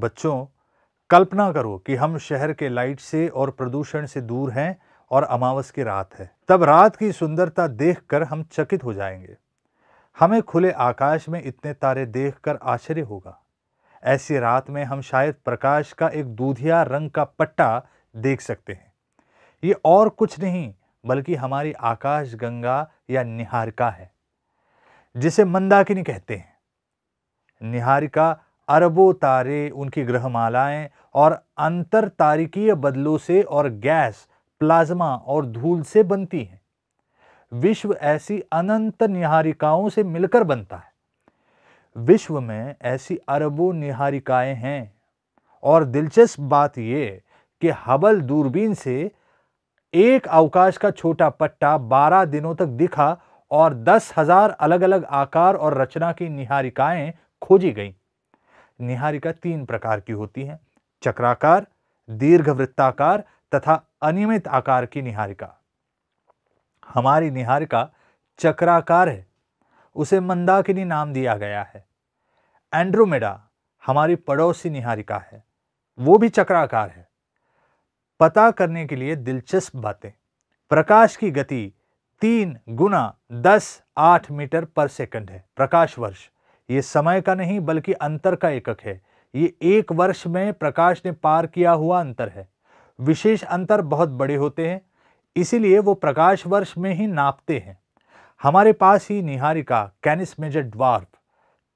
बच्चों कल्पना करो कि हम शहर के लाइट से और प्रदूषण से दूर हैं और अमावस की रात है तब रात की सुंदरता देखकर हम चकित हो जाएंगे हमें खुले आकाश में इतने तारे देखकर आश्चर्य होगा ऐसी रात में हम शायद प्रकाश का एक दूधिया रंग का पट्टा देख सकते हैं ये और कुछ नहीं बल्कि हमारी आकाश गंगा या निहारिका है जिसे मंदाकिनी कहते हैं निहारिका अरबों तारे उनकी ग्रहमालाएं और अंतर तारिकीय बदलों से और गैस प्लाज्मा और धूल से बनती हैं विश्व ऐसी अनंत निहारिकाओं से मिलकर बनता है विश्व में ऐसी अरबों निहारिकाएं हैं और दिलचस्प बात ये कि हबल दूरबीन से एक अवकाश का छोटा पट्टा बारह दिनों तक दिखा और दस हजार अलग अलग आकार और रचना की निहारिकाएं खोजी गईं निहारिका तीन प्रकार की होती हैं चक्राकार दीर्घवृत्ताकार तथा अनियमित आकार की निहारिका हमारी निहारिका चक्राकार है उसे मंदाकिनी नाम दिया गया है एंड्रोमेडा हमारी पड़ोसी निहारिका है वो भी चक्राकार है पता करने के लिए दिलचस्प बातें प्रकाश की गति तीन गुना दस आठ मीटर पर सेकंड है प्रकाश वर्ष ये समय का नहीं बल्कि अंतर का एकक है ये एक वर्ष में प्रकाश ने पार किया हुआ अंतर है विशेष अंतर बहुत बड़े होते हैं इसीलिए वो प्रकाश वर्ष में ही नापते हैं हमारे पास ही निहारिका कैनिस मेजर ड्वार्फ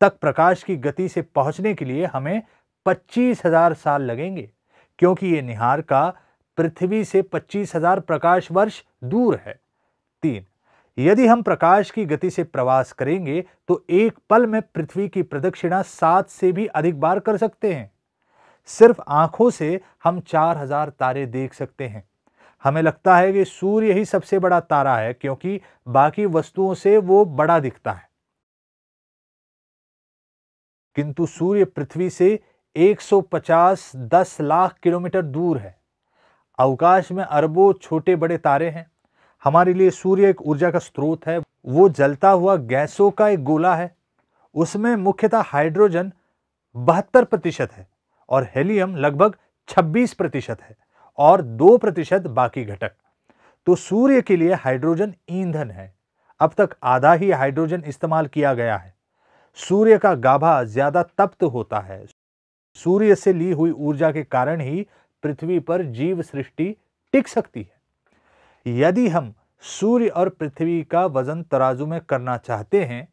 तक प्रकाश की गति से पहुंचने के लिए हमें पच्चीस हजार साल लगेंगे क्योंकि ये निहार का पृथ्वी से पच्चीस हजार प्रकाश वर्ष दूर है तीन यदि हम प्रकाश की गति से प्रवास करेंगे तो एक पल में पृथ्वी की प्रदक्षिणा सात से भी अधिक बार कर सकते हैं सिर्फ आंखों से हम चार हजार तारे देख सकते हैं हमें लगता है कि सूर्य ही सबसे बड़ा तारा है क्योंकि बाकी वस्तुओं से वो बड़ा दिखता है किंतु सूर्य पृथ्वी से 150 दस लाख किलोमीटर दूर है अवकाश में अरबों छोटे बड़े तारे हैं हमारे लिए सूर्य एक ऊर्जा का स्रोत है वो जलता हुआ गैसों का एक गोला है उसमें मुख्यतः हाइड्रोजन बहत्तर प्रतिशत है और हेलियम लगभग 26 प्रतिशत है और 2 प्रतिशत बाकी घटक तो सूर्य के लिए हाइड्रोजन ईंधन है अब तक आधा ही हाइड्रोजन इस्तेमाल किया गया है सूर्य का गाभा ज़्यादा तप्त होता है सूर्य से ली हुई ऊर्जा के कारण ही पृथ्वी पर जीव सृष्टि टिक सकती है यदि हम सूर्य और पृथ्वी का वज़न तराजू में करना चाहते हैं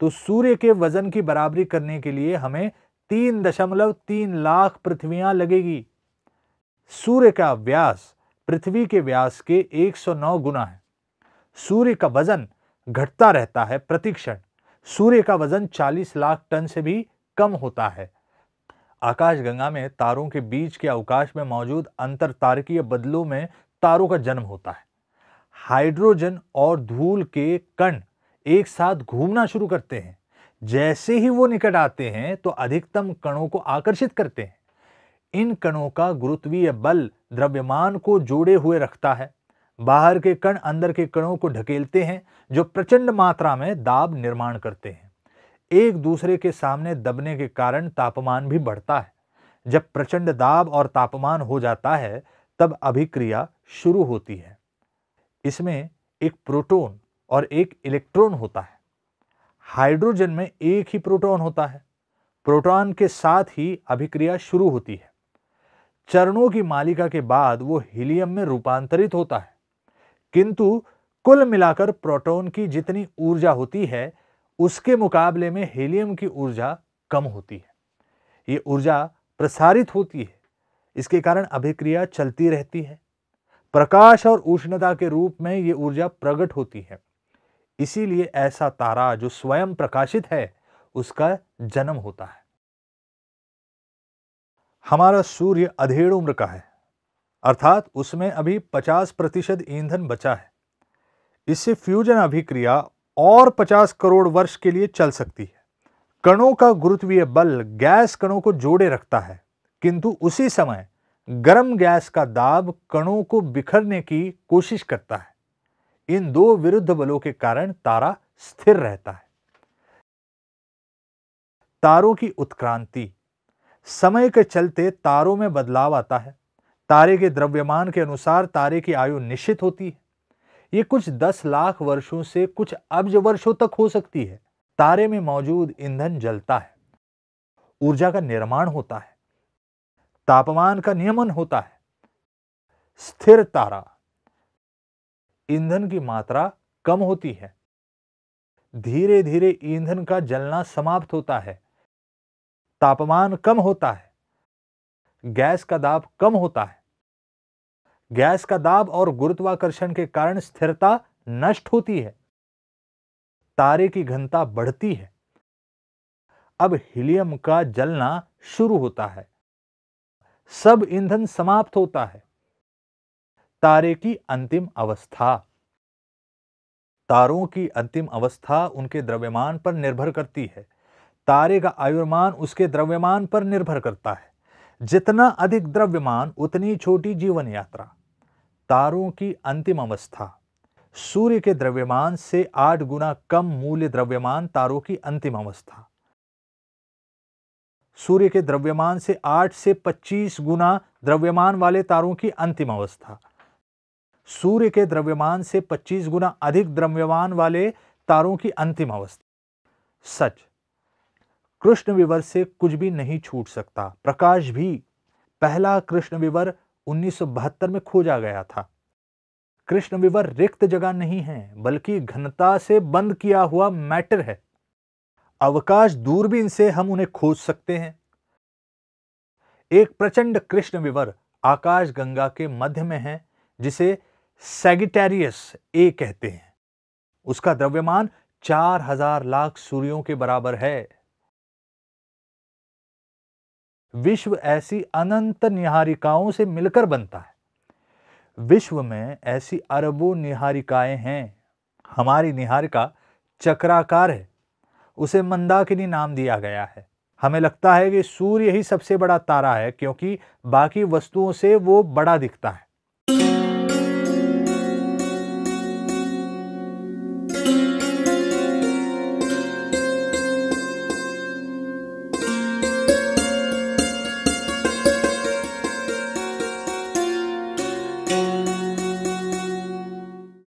तो सूर्य के वज़न की बराबरी करने के लिए हमें तीन दशमलव तीन लाख पृथ्वियां लगेगी सूर्य का व्यास पृथ्वी के व्यास के 109 गुना है सूर्य का वज़न घटता रहता है प्रतिक्षण सूर्य का वज़न 40 लाख टन से भी कम होता है आकाशगंगा में तारों के बीच के अवकाश में मौजूद अंतर तारकीय बदलों में तारों का जन्म होता है हाइड्रोजन और धूल के कण एक साथ घूमना शुरू करते हैं जैसे ही वो निकट आते हैं तो अधिकतम कणों को आकर्षित करते हैं इन कणों का गुरुत्वीय बल द्रव्यमान को जोड़े हुए रखता है बाहर के कण अंदर के कणों को ढकेलते हैं जो प्रचंड मात्रा में दाब निर्माण करते हैं एक दूसरे के सामने दबने के कारण तापमान भी बढ़ता है जब प्रचंड दाब और तापमान हो जाता है तब अभिक्रिया शुरू होती है इसमें एक प्रोटॉन और एक इलेक्ट्रॉन होता है हाइड्रोजन में एक ही प्रोटॉन होता है प्रोटॉन के साथ ही अभिक्रिया शुरू होती है चरणों की मालिका के बाद वो हीलियम में रूपांतरित होता है किंतु कुल मिलाकर प्रोटॉन की जितनी ऊर्जा होती है उसके मुकाबले में हीलियम की ऊर्जा कम होती है ये ऊर्जा प्रसारित होती है इसके कारण अभिक्रिया चलती रहती है प्रकाश और उष्णता के रूप में ये ऊर्जा प्रकट होती है इसीलिए ऐसा तारा जो स्वयं प्रकाशित है उसका जन्म होता है हमारा सूर्य अधेड़ उम्र का है अर्थात उसमें अभी 50 प्रतिशत ईंधन बचा है इससे फ्यूजन अभिक्रिया और 50 करोड़ वर्ष के लिए चल सकती है कणों का गुरुत्वीय बल गैस कणों को जोड़े रखता है किंतु उसी समय गर्म गैस का दाब कणों को बिखरने की कोशिश करता है इन दो विरुद्ध बलों के कारण तारा स्थिर रहता है तारों की उत्क्रांति समय के चलते तारों में बदलाव आता है तारे के द्रव्यमान के अनुसार तारे की आयु निश्चित होती है ये कुछ दस लाख वर्षों से कुछ अब्ज वर्षों तक हो सकती है तारे में मौजूद ईंधन जलता है ऊर्जा का निर्माण होता है तापमान का नियमन होता है स्थिर तारा ईंधन की मात्रा कम होती है धीरे धीरे ईंधन का जलना समाप्त होता है तापमान कम होता है गैस का दाब कम होता है गैस का दाब और गुरुत्वाकर्षण के कारण स्थिरता नष्ट होती है तारे की घनता बढ़ती है अब हीलियम का जलना शुरू होता है सब ईंधन समाप्त होता है तारे की अंतिम अवस्था तारों की अंतिम अवस्था उनके द्रव्यमान पर निर्भर करती है तारे का आयुर्मान उसके द्रव्यमान पर निर्भर करता है जितना अधिक द्रव्यमान उतनी छोटी जीवन यात्रा तारों की अंतिम अवस्था सूर्य के द्रव्यमान से आठ गुना कम मूल्य द्रव्यमान तारों की अंतिम अवस्था सूर्य के द्रव्यमान से 8 से 25 गुना द्रव्यमान वाले तारों की अंतिम अवस्था सूर्य के द्रव्यमान से 25 गुना अधिक द्रव्यमान वाले तारों की अंतिम अवस्था सच कृष्ण विवर से कुछ भी नहीं छूट सकता प्रकाश भी पहला कृष्ण विवर उन्नीस में खोजा गया था कृष्ण विवर रिक्त जगह नहीं है बल्कि घनता से बंद किया हुआ मैटर है अवकाश दूरबीन से हम उन्हें खोज सकते हैं एक प्रचंड कृष्ण विवर आकाश गंगा के मध्य में है जिसे सेगिटेरियस ए कहते हैं उसका द्रव्यमान चार हजार लाख सूर्यों के बराबर है विश्व ऐसी अनंत निहारिकाओं से मिलकर बनता है विश्व में ऐसी अरबों निहारिकाएं हैं हमारी निहारिका चक्राकार है उसे मंदाकिनी नाम दिया गया है हमें लगता है कि सूर्य ही सबसे बड़ा तारा है क्योंकि बाकी वस्तुओं से वो बड़ा दिखता है